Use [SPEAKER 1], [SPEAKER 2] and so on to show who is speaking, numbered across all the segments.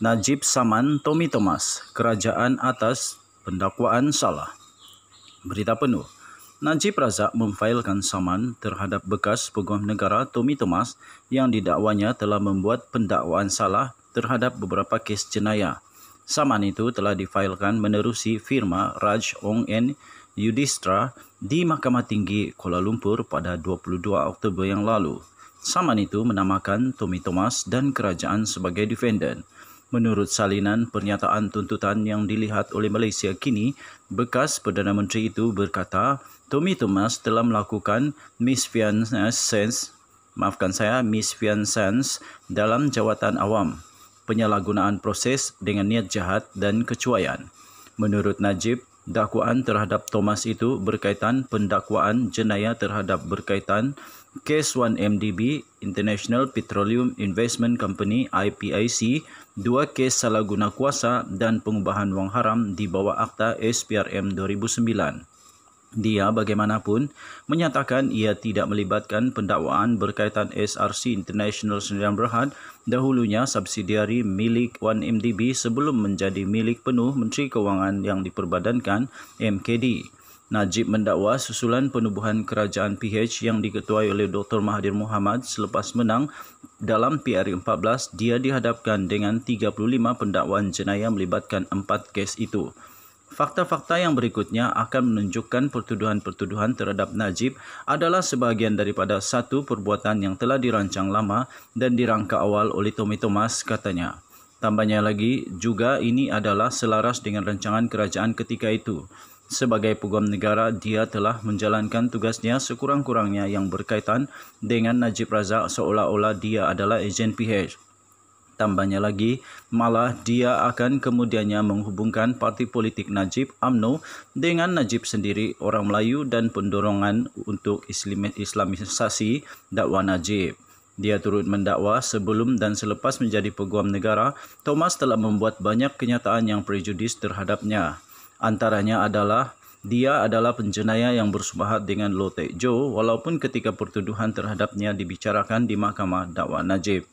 [SPEAKER 1] Najib Saman Tommy Thomas, Kerajaan Atas Pendakwaan Salah. Berita penuh. Najib Razak memfailkan saman terhadap bekas peguam negara Tommy Thomas yang didakwanya telah membuat pendakwaan salah terhadap beberapa kes jenayah. Saman itu telah difailkan menerusi firma Raj Ong N. Yudhistra di Mahkamah Tinggi Kuala Lumpur pada 22 Oktober yang lalu. Saman itu menamakan Tommy Thomas dan kerajaan sebagai defendant. Menurut salinan pernyataan tuntutan yang dilihat oleh Malaysia kini, bekas Perdana Menteri itu berkata, Tommy Thomas telah melakukan misfiansens, maafkan saya, misfiansens dalam jawatan awam, penyalahgunaan proses dengan niat jahat dan kecuaian. Menurut Najib, dakwaan terhadap Thomas itu berkaitan pendakwaan jenayah terhadap berkaitan kes 1MDB International Petroleum Investment Company IPIC, dua kes salah guna kuasa dan pengubahan wang haram di bawah Akta SPRM 2009. Dia bagaimanapun menyatakan ia tidak melibatkan pendakwaan berkaitan SRC International Sdn Bhd dahulunya subsidiari milik 1MDB sebelum menjadi milik penuh Menteri Kewangan yang diperbadankan MKD. Najib mendakwa susulan penubuhan kerajaan PH yang diketuai oleh Dr. Mahathir Mohamad selepas menang dalam PRU 14, dia dihadapkan dengan 35 pendakwaan jenayah melibatkan 4 kes itu. Fakta-fakta yang berikutnya akan menunjukkan pertuduhan-pertuduhan terhadap Najib adalah sebahagian daripada satu perbuatan yang telah dirancang lama dan dirangka awal oleh Tommy Thomas katanya. Tambahnya lagi, juga ini adalah selaras dengan rancangan kerajaan ketika itu. Sebagai peguam negara, dia telah menjalankan tugasnya sekurang-kurangnya yang berkaitan dengan Najib Razak seolah-olah dia adalah ejen PH. Tambahnya lagi, malah dia akan kemudiannya menghubungkan parti politik Najib AMNO dengan Najib sendiri orang Melayu dan pendorongan untuk Islamisasi dakwah Najib. Dia turut mendakwa sebelum dan selepas menjadi peguam negara, Thomas telah membuat banyak kenyataan yang prejudis terhadapnya. Antaranya adalah, dia adalah penjenayah yang bersubahat dengan Lotte Joe walaupun ketika pertuduhan terhadapnya dibicarakan di mahkamah dakwa Najib.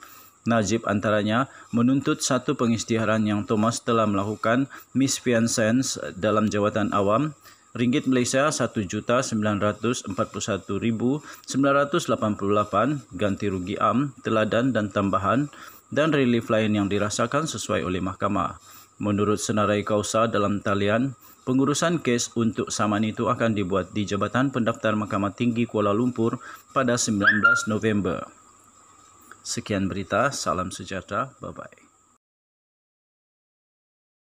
[SPEAKER 1] Najib antaranya menuntut satu pengisytiharan yang Thomas telah melakukan Miss Piansens dalam jawatan awam Ringgit Malaysia 1,941,988 ganti rugi am, teladan dan tambahan dan relief lain yang dirasakan sesuai oleh mahkamah. Menurut senarai kausa dalam talian, pengurusan kes untuk saman itu akan dibuat di Jabatan Pendaftar Mahkamah Tinggi Kuala Lumpur pada 19 November. Sekian berita, salam sejahtera, bye-bye.